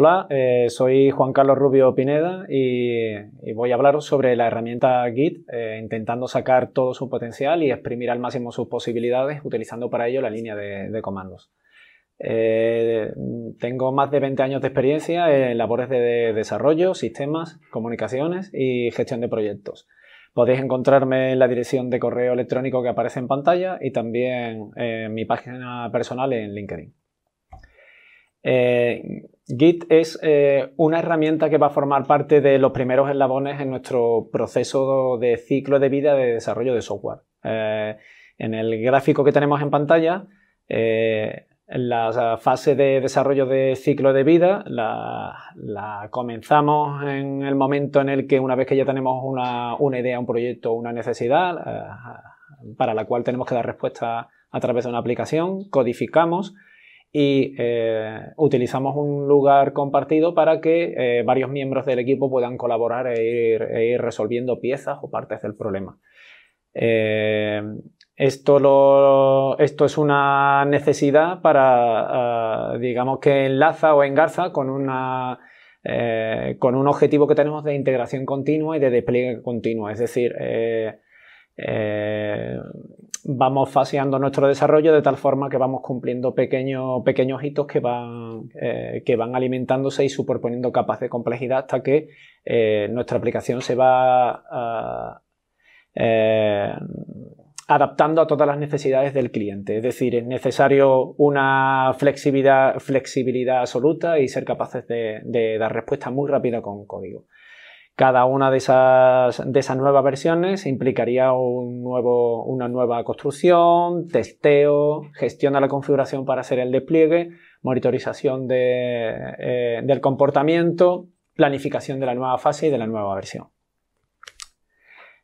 Hola, eh, soy Juan Carlos Rubio Pineda y, voy a hablaros sobre la herramienta Git, eh, intentando sacar todo su potencial y exprimir al máximo sus posibilidades, utilizando para ello la línea de, comandos. Eh, tengo más de 20 años de experiencia en labores de desarrollo, sistemas, comunicaciones y gestión de proyectos. Podéis encontrarme en la dirección de correo electrónico que aparece en pantalla y también en mi página personal en LinkedIn. Eh, Git es eh, una herramienta que va a formar parte de los primeros eslabones en nuestro proceso de ciclo de vida de desarrollo de software. Eh, en el gráfico que tenemos en pantalla, en la fase de desarrollo de ciclo de vida la, comenzamos en el momento en el que una vez que ya tenemos una, idea, un proyecto, una necesidad para la cual tenemos que dar respuesta a través de una aplicación, codificamos, y eh, utilizamos un lugar compartido para que eh, varios miembros del equipo puedan colaborar e ir, e resolviendo piezas o partes del problema. Eh, esto, esto, es una necesidad para, ah, digamos, que enlaza o engarza con, una, con un objetivo que tenemos de integración continua y de despliegue continuo. Es decir, vamos faseando nuestro desarrollo de tal forma que vamos cumpliendo pequeños, hitos eh, que van, alimentándose y superponiendo capas de complejidad hasta que eh, nuestra aplicación se va ah, eh, adaptando a todas las necesidades del cliente. Es decir, es necesario una flexibilidad, flexibilidad absoluta y ser capaces de, de dar respuesta muy rápida con código. Cada una de esas, nuevas versiones implicaría un nuevo, una nueva construcción, testeo, gestión de la configuración para hacer el despliegue, monitorización eh, del comportamiento, planificación de la nueva fase y de la nueva versión.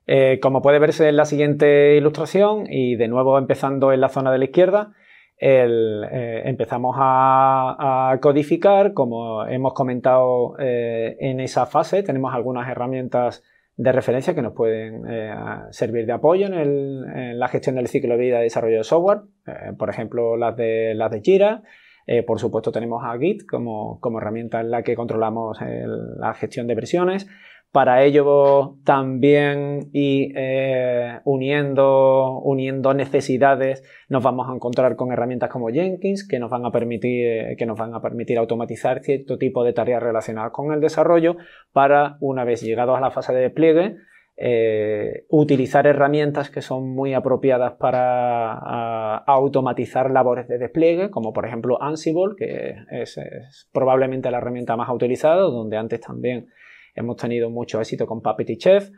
Eh, como puede verse en la siguiente ilustración, y de nuevo empezando en la zona de la izquierda, eh, empezamos a, codificar, como hemos comentado eh, en esa fase, tenemos algunas herramientas de referencia que nos pueden eh, servir de apoyo en, la gestión del ciclo de vida de desarrollo de software, por ejemplo las de, las de Jira, por supuesto tenemos a Git como, como, herramienta en la que controlamos la gestión de versiones, para ello también y eh, uniendo, uniendo necesidades nos vamos a encontrar con herramientas como Jenkins que nos van a permitir, eh, que nos van a permitir automatizar cierto tipo de tareas relacionadas con el desarrollo para una vez llegados a la fase de despliegue eh, utilizar herramientas que son muy apropiadas para automatizar labores de despliegue, como por ejemplo Ansible, que es probablemente la herramienta más utilizada, donde antes también Hemos tenido mucho éxito con Puppet y Chef.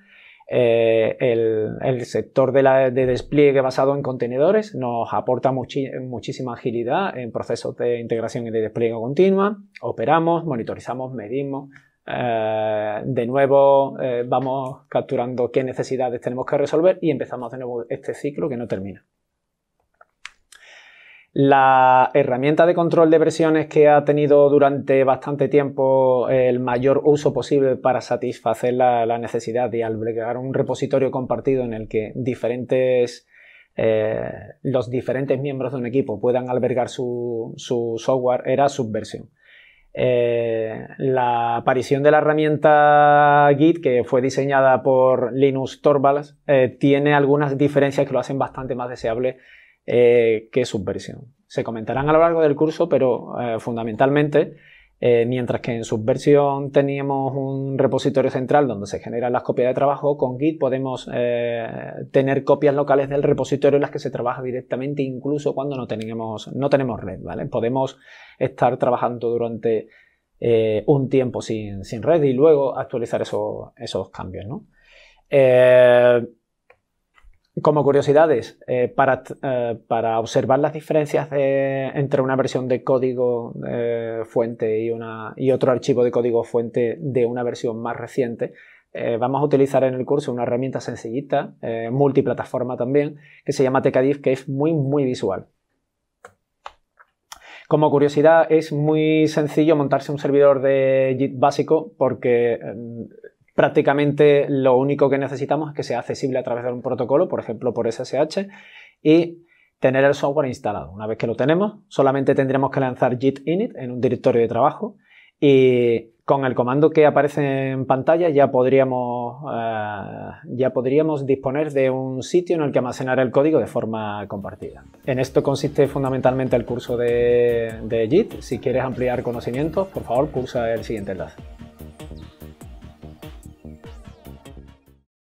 Eh, el, sector de, despliegue basado en contenedores nos aporta muchísima agilidad en procesos de integración y de despliegue continua. Operamos, monitorizamos, medimos. Eh, de nuevo eh, vamos capturando qué necesidades tenemos que resolver y empezamos de nuevo este ciclo que no termina. La herramienta de control de versiones que ha tenido durante bastante tiempo el mayor uso posible para satisfacer la, necesidad de albergar un repositorio compartido en el que diferentes, eh, los diferentes miembros de un equipo puedan albergar su, software era Subversion. Eh, la aparición de la herramienta Git, que fue diseñada por Linus Torvalds, eh, tiene algunas diferencias que lo hacen bastante más deseable eh, que subversión. Se comentarán a lo largo del curso, pero eh, fundamentalmente, eh, mientras que en subversión teníamos un repositorio central donde se generan las copias de trabajo, con Git podemos eh, tener copias locales del repositorio en las que se trabaja directamente, incluso cuando no tenemos, no tenemos red. ¿vale? Podemos estar trabajando durante un tiempo sin, red y luego actualizar esos cambios. ¿no? como curiosidades, eh, para, eh, para, observar las diferencias entre una versión de código eh, fuente y, una, y, otro archivo de código fuente de una versión más reciente, vamos a utilizar en el curso una herramienta sencillita, multiplataforma también, que se llama TKDIF, que es muy, muy visual. Como curiosidad, es muy sencillo montarse un servidor de JIT básico porque em, prácticamente lo único que necesitamos es que sea accesible a través de un protocolo, por ejemplo por SSH, y tener el software instalado. Una vez que lo tenemos, solamente tendremos que lanzar git init en un directorio de trabajo y con el comando que aparece en pantalla ya podríamos, eh, ya podríamos disponer de un sitio en el que almacenar el código de forma compartida. En esto consiste fundamentalmente el curso de, de JIT. Si quieres ampliar conocimientos, por favor, pulsa el siguiente enlace.